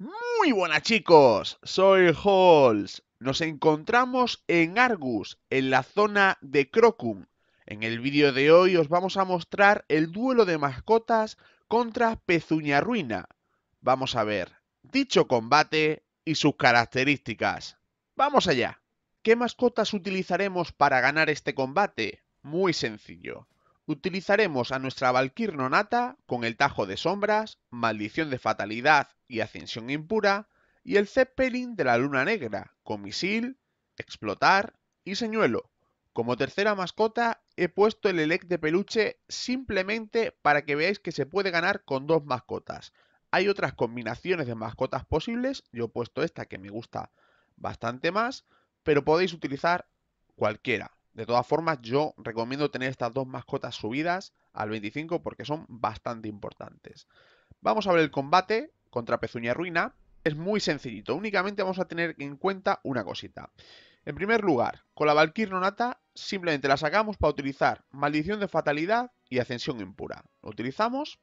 Muy buenas chicos, soy Halls. Nos encontramos en Argus, en la zona de Crocum. En el vídeo de hoy os vamos a mostrar el duelo de mascotas contra Pezuña Ruina. Vamos a ver dicho combate y sus características. ¡Vamos allá! ¿Qué mascotas utilizaremos para ganar este combate? Muy sencillo utilizaremos a nuestra Valkyr Nonata con el Tajo de Sombras, Maldición de Fatalidad y Ascensión Impura, y el Zeppelin de la Luna Negra con Misil, Explotar y Señuelo. Como tercera mascota he puesto el Elec de peluche simplemente para que veáis que se puede ganar con dos mascotas. Hay otras combinaciones de mascotas posibles, yo he puesto esta que me gusta bastante más, pero podéis utilizar cualquiera. De todas formas, yo recomiendo tener estas dos mascotas subidas al 25 porque son bastante importantes. Vamos a ver el combate contra Pezuña Ruina. Es muy sencillito, únicamente vamos a tener en cuenta una cosita. En primer lugar, con la Valkyr Nonata simplemente la sacamos para utilizar Maldición de Fatalidad y Ascensión Impura. Lo utilizamos.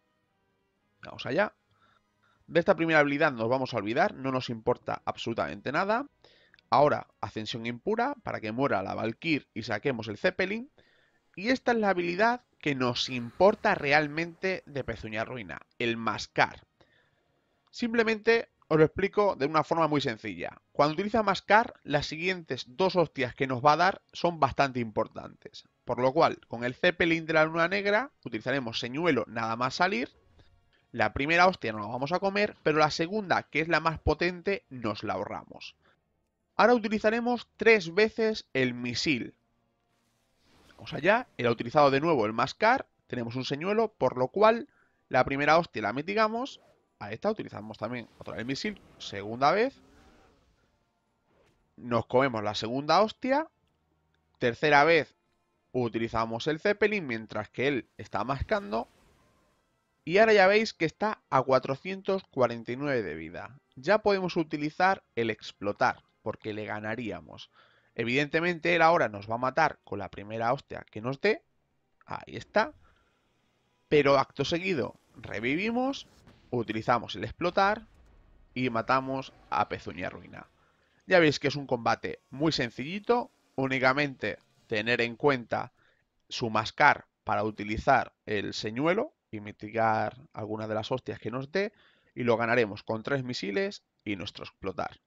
Vamos allá. De esta primera habilidad nos vamos a olvidar, no nos importa absolutamente nada. Ahora, ascensión impura para que muera la Valkyr y saquemos el Zeppelin. Y esta es la habilidad que nos importa realmente de Pezuña Ruina, el mascar. Simplemente os lo explico de una forma muy sencilla. Cuando utiliza mascar, las siguientes dos hostias que nos va a dar son bastante importantes. Por lo cual, con el Zeppelin de la Luna Negra, utilizaremos señuelo nada más salir. La primera hostia no la vamos a comer, pero la segunda, que es la más potente, nos la ahorramos. Ahora utilizaremos tres veces el misil. Vamos allá, él ha utilizado de nuevo el mascar, tenemos un señuelo, por lo cual la primera hostia la mitigamos. A esta utilizamos también otra vez el misil, segunda vez. Nos comemos la segunda hostia. Tercera vez utilizamos el Zeppelin mientras que él está mascando. Y ahora ya veis que está a 449 de vida. Ya podemos utilizar el explotar porque le ganaríamos. Evidentemente él ahora nos va a matar con la primera hostia que nos dé. Ahí está. Pero acto seguido revivimos, utilizamos el explotar y matamos a Pezuña Ruina. Ya veis que es un combate muy sencillito, únicamente tener en cuenta su mascar para utilizar el señuelo y mitigar alguna de las hostias que nos dé y lo ganaremos con tres misiles y nuestro explotar.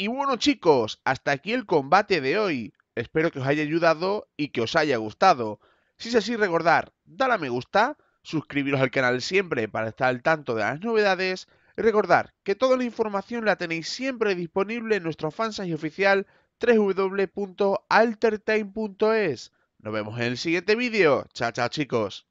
Y bueno chicos, hasta aquí el combate de hoy. Espero que os haya ayudado y que os haya gustado. Si es así, recordar, dale a me gusta, suscribiros al canal siempre para estar al tanto de las novedades. Y recordar que toda la información la tenéis siempre disponible en nuestro fansite oficial www.altertain.es. Nos vemos en el siguiente vídeo. Chao, chao chicos.